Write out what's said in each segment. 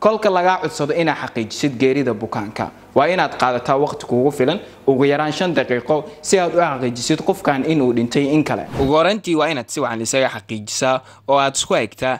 kolka lagaa codsado inaad xaqiijisid geerida bukaanka waa inaad qaadataa waqti kugu filan ugu yaraan shan daqiiqo si aad u xaqiijisid qofkan inuu dhintay in kale ugu horantii waa inaad si wacan isaga xaqiijisaa oo aad isku egtaa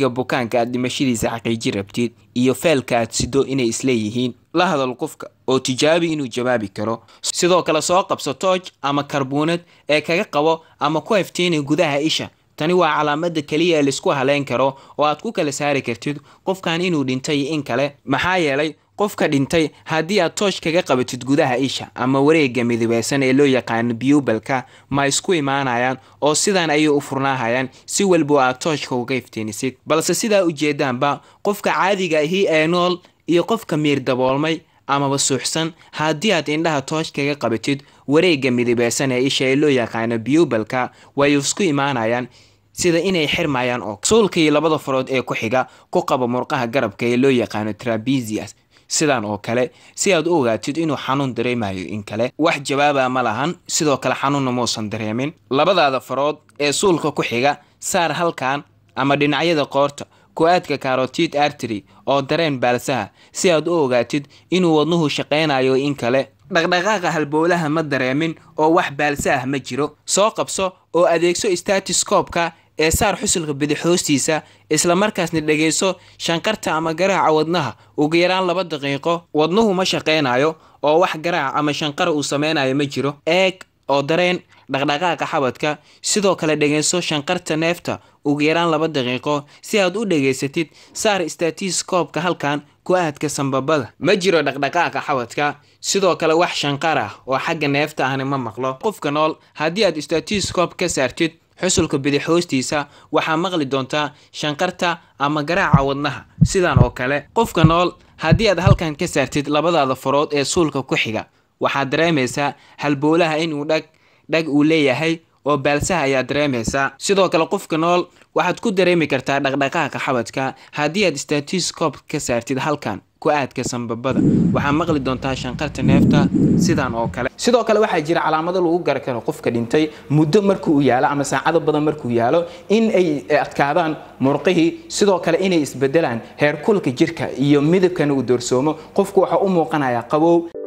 ga bukaanka aad dhimashadiisa xaqiiji rabtid iyo feelka aad sido inay isleeyihiin la hadal qofka oo tijaabi inuu jawaabi karo sidoo kale soo qabso tooj ama karbuunad ee kaga qabo ama ku heftiinay gudaha isha tani waa calaamada keliya laysku haleyn karo oo aad ku kala saari kartid qofkan inuu dhintay in kale maxaa yeelay qofka dhintay haddii aad toosh kaga qabatid gudaha isha ama wareega midabaysan ee loo yaqaano biyubalka ma isku imaanayaan oo sidaan ayay u furnaahayaan si walbao aad tooshka uga iftiinisid balse sidaa ujeedaanba qofka caadiga ahi ee nool iyo qofka miir daboolmay amaba suuxsan haddii aad indhaha toosh kaga qabatid wareegga midabeysan ee isha ee loo yaqaano biyubalka way isku imaanayaan sida inay xirmayaan oo suulkii labada farood ee ku xiga ku qaba murqaha garabka ee loo yaqaano trabesias sidan oo kale si aad u ogaatid inuu xanuun dareemayo in kale wax jawaaba ma lahan sidoo kale xanuunna muusan dareemin labadaada farood ee suulka ku xiga saar halkan ama dhinacyada qoorta ku-aadka carotid artery oo dareen baalsaha si aad u ogaatid inuu wadnuhu shaqaynayo in kale dhaqdhaqaaqa halbowlaha ma dareemin oo wax baalsa ah ma jiro soo qabso oo adeegso statiscoobka ee saar xusulka bidix hoostiisa isla markaasna dhegayso shanqarta ama garaaca wadnaha ugu yaraan laba daqiiqo wadnuhu ma shaqaynaayo oo wax garaac ama shanqar uu sameynayo ma jiro eeg oo dareen dhaqdhaqaaqa xabadka sidoo kale dhegayso shanqarta neefta ugu yaraan laba daqiiqo si aad u dhagaysatid saar statiskoobka halkan ku-aadka sambabada ma jiro dhaqdhaqaaqa xabadka sidoo kale wax shanqar ah oo xagga neefta ahni ma maqlo qofka nool haddii aad statiskoob ka saartid xusulka bidix hoostiisa waxaa maqli doontaa shanqarta ama garaaca wadnaha sidan oo kale qofka nool haddii aad halkan ka saartid labadaada farood ee suulka ku xiga waxaad dareemaysaa halboolaha inuu dhag dhag uu leeyahay oo baalsaha ayaa dareemaysaa sidoo kale qofka nool waxaad ku dareemi kartaa dhaqdhaqaaqa xabadka haddii aad statiskoob ka saartid halkan ku-aadka sanbabada waxaa maqli doontaa shanqarta neefta sidaan oo kale sidoo kale waxaa jira calaamado lagu garan karo qofka dhintay muddo markuu yaalo ama saacado badan markuu yaalo in ay eh, adkaadaan murqihii sidoo kale inay isbedelaan heerkulka jirka iyo midabkana uu doorsoomo qofku waxa u muuqanayaa qabow